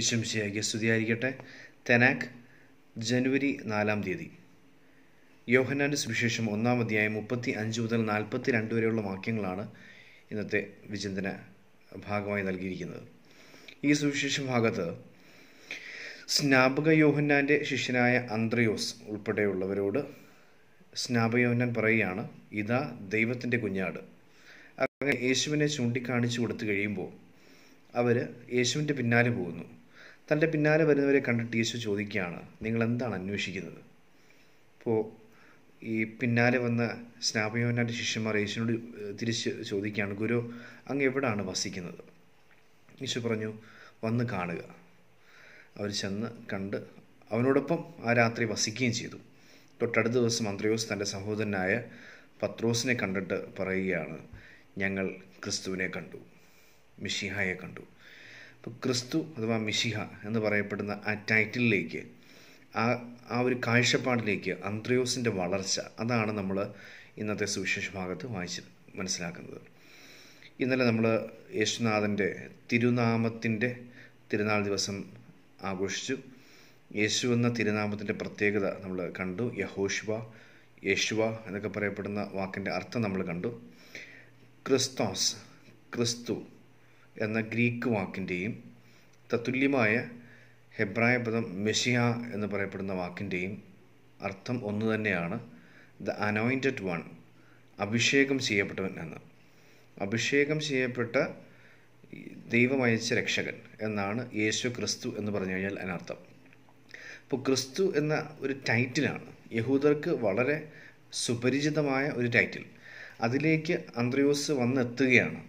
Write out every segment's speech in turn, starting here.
ഇശംശിയാകിയ സ്തുതിയായിരിക്കട്ടെ തെനാക്ക് ജനുവരി നാലാം തീയതി യോഹനാൻ്റെ സുവിശേഷം ഒന്നാം അധ്യായം മുപ്പത്തി അഞ്ച് മുതൽ നാൽപ്പത്തി രണ്ട് വരെയുള്ള വാക്യങ്ങളാണ് ഇന്നത്തെ വിചിന്തന ഭാഗമായി നൽകിയിരിക്കുന്നത് ഈ സുവിശേഷ ഭാഗത്ത് സ്നാപക യോഹന്നാൻ്റെ ശിഷ്യനായ അന്ത്രയോസ് ഉൾപ്പെടെയുള്ളവരോട് സ്നാപക യോഹന്നാൻ പറയുകയാണ് ഇതാ ദൈവത്തിൻ്റെ കുഞ്ഞാട് അങ്ങനെ യേശുവിനെ ചൂണ്ടിക്കാണിച്ചു കൊടുത്തു കഴിയുമ്പോൾ അവർ യേശുവിൻ്റെ പിന്നാലെ പോകുന്നു തൻ്റെ പിന്നാലെ വരുന്നവരെ കണ്ടിട്ട് യേശു ചോദിക്കുകയാണ് നിങ്ങൾ എന്താണ് അന്വേഷിക്കുന്നത് അപ്പോൾ ഈ പിന്നാലെ വന്ന സ്നാപയോനാൻ്റെ ശിഷ്യന്മാർ യേശുവിനോട് തിരിച്ച് ചോദിക്കുകയാണ് ഗുരു അങ്ങ് എവിടാണ് വസിക്കുന്നത് യേശു പറഞ്ഞു വന്ന് കാണുക അവർ ചെന്ന് കണ്ട് അവനോടൊപ്പം ആ രാത്രി വസിക്കുകയും ചെയ്തു തൊട്ടടുത്ത ദിവസം അന്ത്രയോസ് തൻ്റെ സഹോദരനായ പത്രോസിനെ കണ്ടിട്ട് പറയുകയാണ് ഞങ്ങൾ ക്രിസ്തുവിനെ കണ്ടു മിഷിഹായെ കണ്ടു ഇപ്പോൾ ക്രിസ്തു അഥവാ മിശിഹ എന്ന് പറയപ്പെടുന്ന ആ ടൈറ്റിലേക്ക് ആ ആ ഒരു കാഴ്ചപ്പാടിലേക്ക് അന്ത്രയോസിൻ്റെ വളർച്ച അതാണ് നമ്മൾ ഇന്നത്തെ സുവിശേഷ ഭാഗത്ത് വായിച്ച് മനസ്സിലാക്കുന്നത് ഇന്നലെ നമ്മൾ യേശുനാഥൻ്റെ തിരുനാമത്തിൻ്റെ തിരുനാൾ ദിവസം ആഘോഷിച്ചു യേശു എന്ന തിരുനാമത്തിൻ്റെ പ്രത്യേകത നമ്മൾ കണ്ടു യഹോഷുവ യേശുവ എന്നൊക്കെ പറയപ്പെടുന്ന വാക്കിൻ്റെ അർത്ഥം നമ്മൾ കണ്ടു ക്രിസ്തോസ് ക്രിസ്തു എന്ന ഗ്രീക്ക് വാക്കിൻ്റെയും തത്തുല്യമായ ഹെബ്രായ പദം മെഷിയ എന്ന് പറയപ്പെടുന്ന വാക്കിൻ്റെയും അർത്ഥം ഒന്ന് തന്നെയാണ് ദ അനോയിൻറ്റഡ് വൺ അഭിഷേകം ചെയ്യപ്പെട്ടവൻ എന്ന് അഭിഷേകം ചെയ്യപ്പെട്ട ദൈവമയച്ച രക്ഷകൻ എന്നാണ് യേശു ക്രിസ്തു എന്ന് പറഞ്ഞു കഴിഞ്ഞാൽ അതിനർത്ഥം അപ്പോൾ ക്രിസ്തു എന്ന ഒരു ടൈറ്റിലാണ് യഹൂദർക്ക് വളരെ സുപരിചിതമായ ഒരു ടൈറ്റിൽ അതിലേക്ക് അന്ത്രയോസ് വന്നെത്തുകയാണ്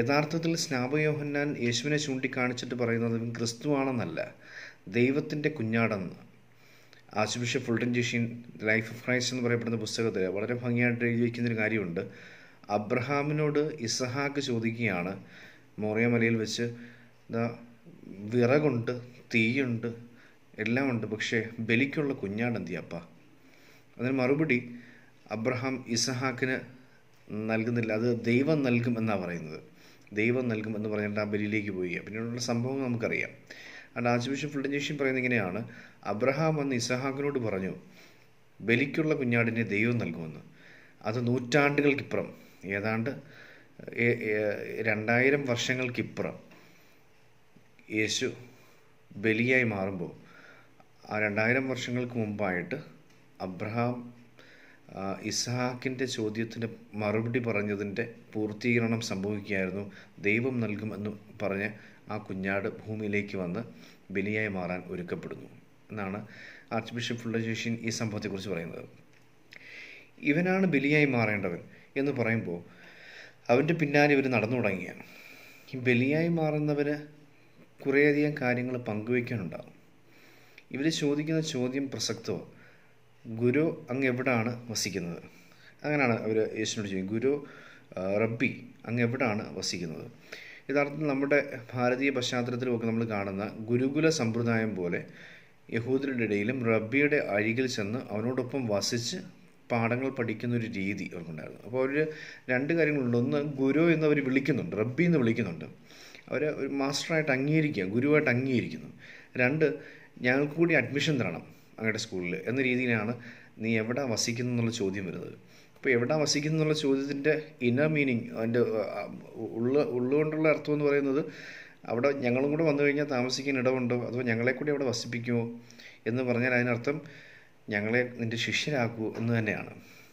യഥാർത്ഥത്തിൽ സ്നാപയോഹന്നാൻ യേശുവിനെ ചൂണ്ടിക്കാണിച്ചിട്ട് പറയുന്നത് ഇവൻ ക്രിസ്തുവാണെന്നല്ല ദൈവത്തിൻ്റെ കുഞ്ഞാടെന്ന് archbishop Fulton J Sheen life of Christ എന്ന് പറയപ്പെടുന്ന പുസ്തകത്തിൽ വളരെ ഭംഗിയായിട്ട് എഴുതി വയ്ക്കുന്നൊരു കാര്യമുണ്ട് അബ്രഹാമിനോട് ഇസഹാക്ക് ചോദിക്കുകയാണ് മോറിയമലയിൽ വെച്ച് വിറകുണ്ട് തീയുണ്ട് എല്ലാം ഉണ്ട് പക്ഷേ ബലിക്കുള്ള കുഞ്ഞാടെന്തിയപ്പ അതിന് മറുപടി അബ്രഹാം ഇസഹാക്കിന് നൽകുന്നില്ല അത് ദൈവം നൽകും എന്നാണ് പറയുന്നത് ദൈവം എന്ന് പറഞ്ഞിട്ട് ആ ബലിയിലേക്ക് പോയി പിന്നീടുള്ള സംഭവങ്ങൾ നമുക്കറിയാം ആൻഡ് ആർച്ച് ബിഷപ്പ് ഫുൾഡൻജേഷ്യൻ പറയുന്നത് ഇങ്ങനെയാണ് അബ്രഹാം വന്ന് ഇസഹാക്കിനോട് പറഞ്ഞു ബലിക്കുള്ള കുഞ്ഞാടിനെ ദൈവം നൽകുമെന്ന് അത് നൂറ്റാണ്ടുകൾക്കിപ്പുറം ഏതാണ്ട് രണ്ടായിരം വർഷങ്ങൾക്കിപ്പുറം യേശു ബലിയായി മാറുമ്പോൾ ആ രണ്ടായിരം വർഷങ്ങൾക്ക് മുമ്പായിട്ട് അബ്രഹാം ഇസ്ഹാക്കിൻ്റെ ചോദ്യത്തിന് മറുപടി പറഞ്ഞതിൻ്റെ പൂർത്തീകരണം സംഭവിക്കുകയായിരുന്നു ദൈവം നൽകുമെന്ന് പറഞ്ഞ് ആ കുഞ്ഞാട് ഭൂമിയിലേക്ക് വന്ന് ബലിയായി മാറാൻ ഒരുക്കപ്പെടുന്നു എന്നാണ് ആർച്ച് ബിഷപ്പ് ഫുള്ളജേഷ്യൻ ഈ സംഭവത്തെക്കുറിച്ച് പറയുന്നത് ഇവനാണ് ബലിയായി മാറേണ്ടവൻ എന്ന് പറയുമ്പോൾ അവൻ്റെ പിന്നാലെ ഇവർ നടന്നു തുടങ്ങിയാണ് ഈ ബലിയായി മാറുന്നവന് കുറേയധികം കാര്യങ്ങൾ പങ്കുവയ്ക്കാനുണ്ടാകും ഇവർ ചോദിക്കുന്ന ചോദ്യം പ്രസക്തമാണ് ഗുരു അങ്ങ് എവിടാണ് വസിക്കുന്നത് അങ്ങനെയാണ് അവർ യേശുവിനോട് ചോദിക്കും ഗുരു റബ്ബി അങ്ങ് എവിടാണ് വസിക്കുന്നത് യഥാർത്ഥത്തിൽ നമ്മുടെ ഭാരതീയ പശ്ചാത്തലത്തിലുമൊക്കെ നമ്മൾ കാണുന്ന ഗുരുകുല സമ്പ്രദായം പോലെ യഹൂദരുടെ ഇടയിലും റബ്ബിയുടെ അഴികിൽ ചെന്ന് അവനോടൊപ്പം വസിച്ച് പാഠങ്ങൾ പഠിക്കുന്ന ഒരു രീതി അവർക്കുണ്ടായിരുന്നു അപ്പോൾ അവർ രണ്ട് കാര്യങ്ങളുണ്ട് ഒന്ന് ഗുരു എന്ന് വിളിക്കുന്നുണ്ട് റബ്ബി എന്ന് വിളിക്കുന്നുണ്ട് അവർ ഒരു മാസ്റ്ററായിട്ട് അംഗീകരിക്കുക ഗുരുവായിട്ട് അംഗീകരിക്കുന്നു രണ്ട് ഞങ്ങൾക്ക് കൂടി അഡ്മിഷൻ തരണം അങ്ങയുടെ സ്കൂളിൽ എന്ന രീതിയിലാണ് നീ എവിടെ വസിക്കുന്നു എന്നുള്ള ചോദ്യം വരുന്നത് അപ്പോൾ എവിടെ വസിക്കുന്നു എന്നുള്ള ചോദ്യത്തിൻ്റെ ഇന്നർ മീനിങ് അതിൻ്റെ ഉള്ള ഉള്ളുകൊണ്ടുള്ള അർത്ഥം എന്ന് പറയുന്നത് അവിടെ ഞങ്ങളും കൂടെ വന്നു കഴിഞ്ഞാൽ താമസിക്കാൻ ഇടമുണ്ടോ അഥവാ ഞങ്ങളെ കൂടി അവിടെ വസിപ്പിക്കുമോ എന്ന് പറഞ്ഞാൽ അതിനർത്ഥം ഞങ്ങളെ നിൻ്റെ ശിഷ്യരാക്കൂ എന്ന് തന്നെയാണ്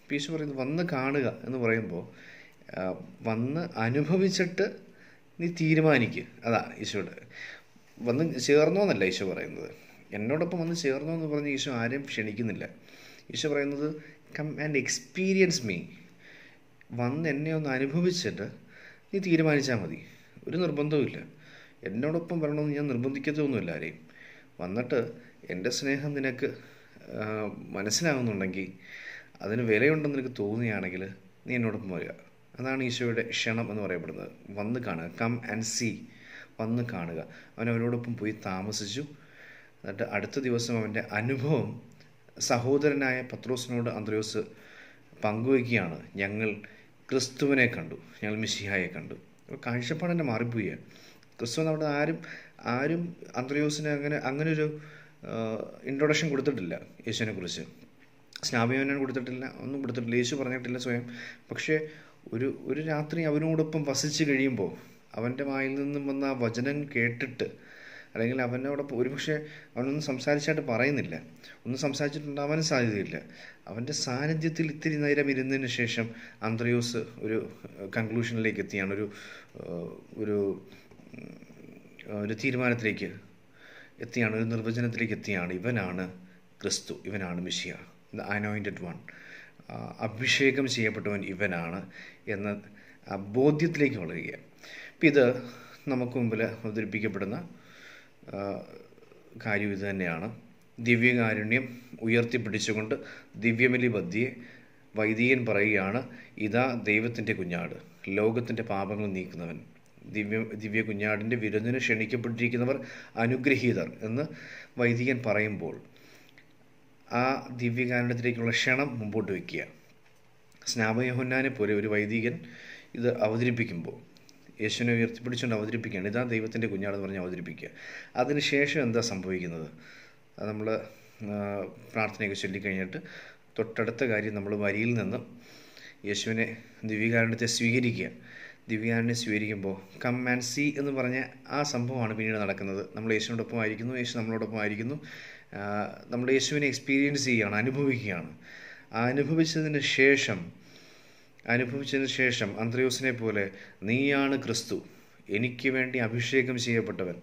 പീശു പറയുന്നത് വന്ന് കാണുക എന്ന് പറയുമ്പോൾ വന്ന് അനുഭവിച്ചിട്ട് നീ തീരുമാനിക്കുക അതാണ് ഈശോയുടെ വന്ന് ചേർന്നോന്നല്ല ഈശോ പറയുന്നത് എന്നോടൊപ്പം വന്ന് ചേർന്നു എന്ന് പറഞ്ഞ് ഈശോ ആരെയും ക്ഷണിക്കുന്നില്ല ഈശോ പറയുന്നത് കം ആൻഡ് എക്സ്പീരിയൻസ് മീ വന്ന് എന്നെ ഒന്ന് അനുഭവിച്ചിട്ട് നീ തീരുമാനിച്ചാൽ മതി ഒരു നിർബന്ധവുമില്ല എന്നോടൊപ്പം വരണമെന്ന് ഞാൻ നിർബന്ധിക്കത്തൊന്നുമില്ല ആരെയും വന്നിട്ട് എൻ്റെ സ്നേഹം നിനക്ക് മനസ്സിലാകുന്നുണ്ടെങ്കിൽ അതിന് വിലയുണ്ടെന്ന് നിനക്ക് തോന്നുകയാണെങ്കിൽ നീ എന്നോടൊപ്പം വരിക അതാണ് ഈശോയുടെ ക്ഷണം എന്ന് പറയപ്പെടുന്നത് വന്ന് കാണുക കം ആൻഡ് സീ വന്ന് കാണുക അവൻ അവരോടൊപ്പം പോയി താമസിച്ചു എന്നിട്ട് അടുത്ത ദിവസം അവൻ്റെ അനുഭവം സഹോദരനായ പത്രോസിനോട് അന്ത്രയോസ് പങ്കുവയ്ക്കുകയാണ് ഞങ്ങൾ ക്രിസ്തുവിനെ കണ്ടു ഞങ്ങൾ മിശിഹായെ കണ്ടു അപ്പോൾ കാഴ്ചപ്പാട് തന്നെ മാറിപ്പോവുകയാണ് ക്രിസ്തു നമ്മുടെ ആരും ആരും അന്ത്രയോസിന് അങ്ങനെ അങ്ങനെ ഒരു ഇൻട്രൊഡക്ഷൻ കൊടുത്തിട്ടില്ല യേശുവിനെ കുറിച്ച് സ്നാപയോനെ കൊടുത്തിട്ടില്ല ഒന്നും കൊടുത്തിട്ടില്ല യേശു പറഞ്ഞിട്ടില്ല സ്വയം പക്ഷേ ഒരു ഒരു രാത്രി അവനോടൊപ്പം വസിച്ച് കഴിയുമ്പോൾ അവൻ്റെ വായിൽ നിന്നും വന്ന ആ വചനം കേട്ടിട്ട് അല്ലെങ്കിൽ അവനോട് ഒരുപക്ഷെ അവനൊന്നും സംസാരിച്ചായിട്ട് പറയുന്നില്ല ഒന്നും സംസാരിച്ചിട്ടുണ്ടാവാനും സാധ്യതയില്ല അവൻ്റെ സാന്നിധ്യത്തിൽ ഇത്തിരി നേരം ഇരുന്നതിന് ശേഷം അന്ത്രയോസ് ഒരു കൺക്ലൂഷനിലേക്ക് എത്തിയാണ് ഒരു ഒരു ഒരു തീരുമാനത്തിലേക്ക് എത്തിയാണ് ഒരു നിർവചനത്തിലേക്ക് എത്തിയാണ് ഇവനാണ് ക്രിസ്തു ഇവനാണ് മിഷിയ ദ അനോയിൻറ്റഡ് വൺ അഭിഷേകം ചെയ്യപ്പെട്ടവൻ ഇവനാണ് എന്ന ബോധ്യത്തിലേക്ക് വളരുകയാണ് അപ്പം ഇത് നമുക്ക് മുമ്പിൽ അവതരിപ്പിക്കപ്പെടുന്ന കാര്യം ഇത് തന്നെയാണ് ദിവ്യകാരുണ്യം ഉയർത്തിപ്പിടിച്ചുകൊണ്ട് ദിവ്യബലി ബദ്ധിയെ വൈദികൻ പറയുകയാണ് ഇതാ ദൈവത്തിൻ്റെ കുഞ്ഞാട് ലോകത്തിൻ്റെ പാപങ്ങൾ നീക്കുന്നവൻ ദിവ്യ ദിവ്യ കുഞ്ഞാടിൻ്റെ വിരുന്നിന് ക്ഷണിക്കപ്പെട്ടിരിക്കുന്നവർ അനുഗ്രഹീതർ എന്ന് വൈദികൻ പറയുമ്പോൾ ആ ദിവ്യകാരുണ്യത്തിലേക്കുള്ള ക്ഷണം മുമ്പോട്ട് വയ്ക്കുക സ്നാപകഹുന്നാനെ പോലെ ഒരു വൈദികൻ ഇത് അവതരിപ്പിക്കുമ്പോൾ യേശുവിനെ ഉയർത്തിപ്പിടിച്ചുകൊണ്ട് അവതരിപ്പിക്കുകയാണ് ഇതാ ദൈവത്തിൻ്റെ കുഞ്ഞാണെന്ന് പറഞ്ഞ് അവതരിപ്പിക്കുക അതിനുശേഷം എന്താ സംഭവിക്കുന്നത് നമ്മൾ പ്രാർത്ഥനയൊക്കെ ചൊല്ലിക്കഴിഞ്ഞിട്ട് തൊട്ടടുത്ത കാര്യം നമ്മൾ വരിയിൽ നിന്ന് യേശുവിനെ ദിവ്യകാരണത്തെ സ്വീകരിക്കുക ദിവ്യാരനെ സ്വീകരിക്കുമ്പോൾ കം ആൻഡ് സി എന്ന് പറഞ്ഞ ആ സംഭവമാണ് പിന്നീട് നടക്കുന്നത് നമ്മൾ യേശുവിനോടൊപ്പം ആയിരിക്കുന്നു യേശു നമ്മളോടൊപ്പം ആയിരിക്കുന്നു നമ്മൾ യേശുവിനെ എക്സ്പീരിയൻസ് ചെയ്യുകയാണ് അനുഭവിക്കുകയാണ് ആ അനുഭവിച്ചതിന് ശേഷം അനുഭവിച്ചതിന് ശേഷം അന്ത്രയോസിനെ പോലെ നീയാണ് ക്രിസ്തു എനിക്ക് വേണ്ടി അഭിഷേകം ചെയ്യപ്പെട്ടവൻ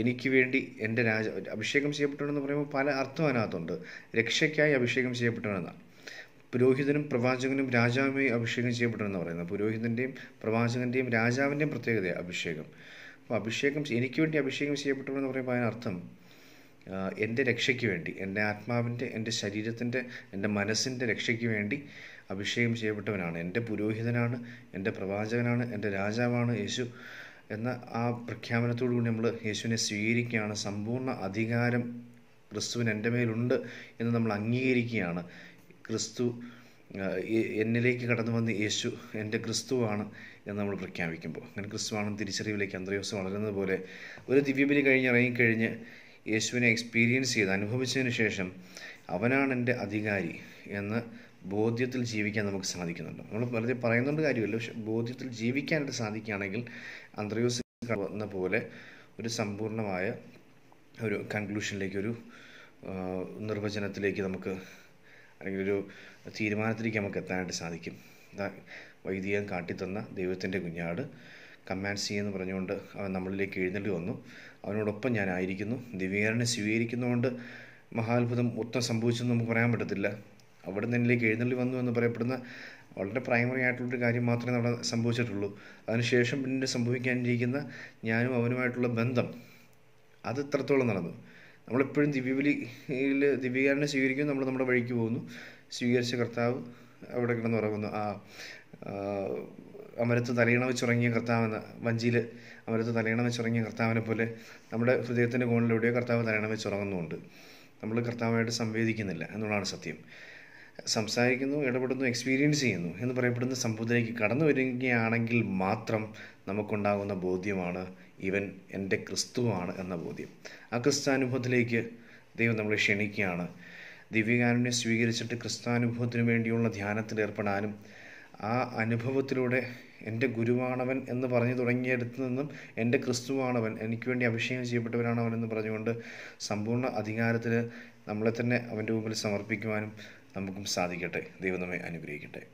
എനിക്ക് വേണ്ടി എൻ്റെ രാജ അഭിഷേകം ചെയ്യപ്പെട്ടവനെന്ന് പറയുമ്പോൾ പല അർത്ഥം അതിനകത്തുണ്ട് രക്ഷയ്ക്കായി അഭിഷേകം ചെയ്യപ്പെട്ടവനെന്നാണ് പുരോഹിതനും പ്രവാചകനും രാജാവുമായി അഭിഷേകം ചെയ്യപ്പെട്ടവനെന്ന് പറയുന്നത് പുരോഹിതൻ്റെയും പ്രവാചകൻ്റെയും രാജാവിൻ്റെയും പ്രത്യേകത അഭിഷേകം അപ്പോൾ അഭിഷേകം എനിക്ക് വേണ്ടി അഭിഷേകം ചെയ്യപ്പെട്ടവനെന്ന് പറയുമ്പോൾ അതിനർത്ഥം എൻ്റെ രക്ഷയ്ക്ക് വേണ്ടി എൻ്റെ ആത്മാവിൻ്റെ എൻ്റെ ശരീരത്തിൻ്റെ എൻ്റെ മനസ്സിൻ്റെ രക്ഷയ്ക്ക് വേണ്ടി അഭിഷേകം ചെയ്യപ്പെട്ടവനാണ് എൻ്റെ പുരോഹിതനാണ് എൻ്റെ പ്രവാചകനാണ് എൻ്റെ രാജാവാണ് യേശു എന്ന ആ പ്രഖ്യാപനത്തോടു കൂടി നമ്മൾ യേശുവിനെ സ്വീകരിക്കുകയാണ് സമ്പൂർണ്ണ അധികാരം ക്രിസ്തുവിന് എൻ്റെ മേലുണ്ട് എന്ന് നമ്മൾ അംഗീകരിക്കുകയാണ് ക്രിസ്തു എന്നിലേക്ക് കടന്നു വന്ന് യേശു എൻ്റെ ക്രിസ്തുവാണ് എന്ന് നമ്മൾ പ്രഖ്യാപിക്കുമ്പോൾ അങ്ങനെ ക്രിസ്തുവാണെന്ന് തിരിച്ചറിവിലേക്ക് അന്തരീക്ഷം വളരുന്നത് പോലെ ഒരു ദിവ്യബലി കഴിഞ്ഞ് ഇറങ്ങിക്കഴിഞ്ഞ് യേശുവിനെ എക്സ്പീരിയൻസ് ചെയ്ത് അനുഭവിച്ചതിന് ശേഷം അവനാണ് എൻ്റെ അധികാരി എന്ന് ബോധ്യത്തിൽ ജീവിക്കാൻ നമുക്ക് സാധിക്കുന്നുണ്ട് നമ്മൾ വെറുതെ പറയുന്നുണ്ട് കാര്യമില്ല പക്ഷെ ബോധ്യത്തിൽ ജീവിക്കാനായിട്ട് സാധിക്കുകയാണെങ്കിൽ അന്ത്രയോസ് എന്ന പോലെ ഒരു സമ്പൂർണമായ ഒരു കൺക്ലൂഷനിലേക്ക് ഒരു നിർവചനത്തിലേക്ക് നമുക്ക് അല്ലെങ്കിൽ ഒരു തീരുമാനത്തിലേക്ക് നമുക്ക് എത്താനായിട്ട് സാധിക്കും വൈദികം കാട്ടിത്തന്ന ദൈവത്തിൻ്റെ കുഞ്ഞാട് കമാൻഡ് സി എന്ന് പറഞ്ഞുകൊണ്ട് അവൻ നമ്മളിലേക്ക് എഴുന്നേണ്ടി വന്നു അവനോടൊപ്പം ഞാനായിരിക്കുന്നു ദിവ്യകാരനെ സ്വീകരിക്കുന്നതുകൊണ്ട് മഹാത്ഭുതം ഒത്തം സംഭവിച്ചെന്ന് നമുക്ക് പറയാൻ പറ്റത്തില്ല അവിടെ നിന്നിലേക്ക് എഴുന്നള്ളി വന്നു എന്ന് പറയപ്പെടുന്ന വളരെ പ്രൈമറി ഒരു കാര്യം മാത്രമേ അവിടെ സംഭവിച്ചിട്ടുള്ളൂ അതിനുശേഷം പിന്നീട് സംഭവിക്കാനിരിക്കുന്ന ഞാനും അവനുമായിട്ടുള്ള ബന്ധം അത് ഇത്രത്തോളം നടന്നു നമ്മളെപ്പോഴും ദിവ്യബലിയിൽ ദിവ്യകാരനെ സ്വീകരിക്കുന്നു നമ്മൾ നമ്മുടെ വഴിക്ക് പോകുന്നു സ്വീകരിച്ച കർത്താവ് അവിടെ കിടന്നുറങ്ങുന്നു ആ അമരത്ത് തലയണ വെച്ചുറങ്ങിയ കർത്താവെന്ന വഞ്ചിയിൽ അമരത്ത് തലയണ വെച്ചുറങ്ങിയ കർത്താവിനെ പോലെ നമ്മുടെ ഹൃദയത്തിൻ്റെ കോണിലൂടെയോ കർത്താവ് തലയണ വെച്ചുറങ്ങുന്നുണ്ട് നമ്മൾ കർത്താവായിട്ട് സംവേദിക്കുന്നില്ല എന്നുള്ളതാണ് സത്യം സംസാരിക്കുന്നു ഇടപെടുന്നു എക്സ്പീരിയൻസ് ചെയ്യുന്നു എന്ന് പറയപ്പെടുന്ന സംഭവത്തിലേക്ക് കടന്നു വരികയാണെങ്കിൽ മാത്രം നമുക്കുണ്ടാകുന്ന ബോധ്യമാണ് ഇവൻ എൻ്റെ ക്രിസ്തുവാണ് എന്ന ബോധ്യം ആ ക്രിസ്താനുഭവത്തിലേക്ക് ദൈവം നമ്മളെ ക്ഷണിക്കുകയാണ് ദിവ്യകാരുണ്യം സ്വീകരിച്ചിട്ട് ക്രിസ്താനുഭവത്തിനു വേണ്ടിയുള്ള ധ്യാനത്തിൽ ഏർപ്പെടാനും ആ അനുഭവത്തിലൂടെ എൻ്റെ ഗുരുവാണവൻ എന്ന് പറഞ്ഞു തുടങ്ങിയെടുത്ത് നിന്നും എൻ്റെ ക്രിസ്തുവാണവൻ എനിക്ക് വേണ്ടി അഭിഷേകം ചെയ്യപ്പെട്ടവരാണവൻ എന്ന് പറഞ്ഞുകൊണ്ട് സമ്പൂർണ്ണ അധികാരത്തിൽ നമ്മളെ തന്നെ അവൻ്റെ മുമ്പിൽ സമർപ്പിക്കുവാനും നമുക്കും സാധിക്കട്ടെ ദൈവം നമ്മെ അനുഗ്രഹിക്കട്ടെ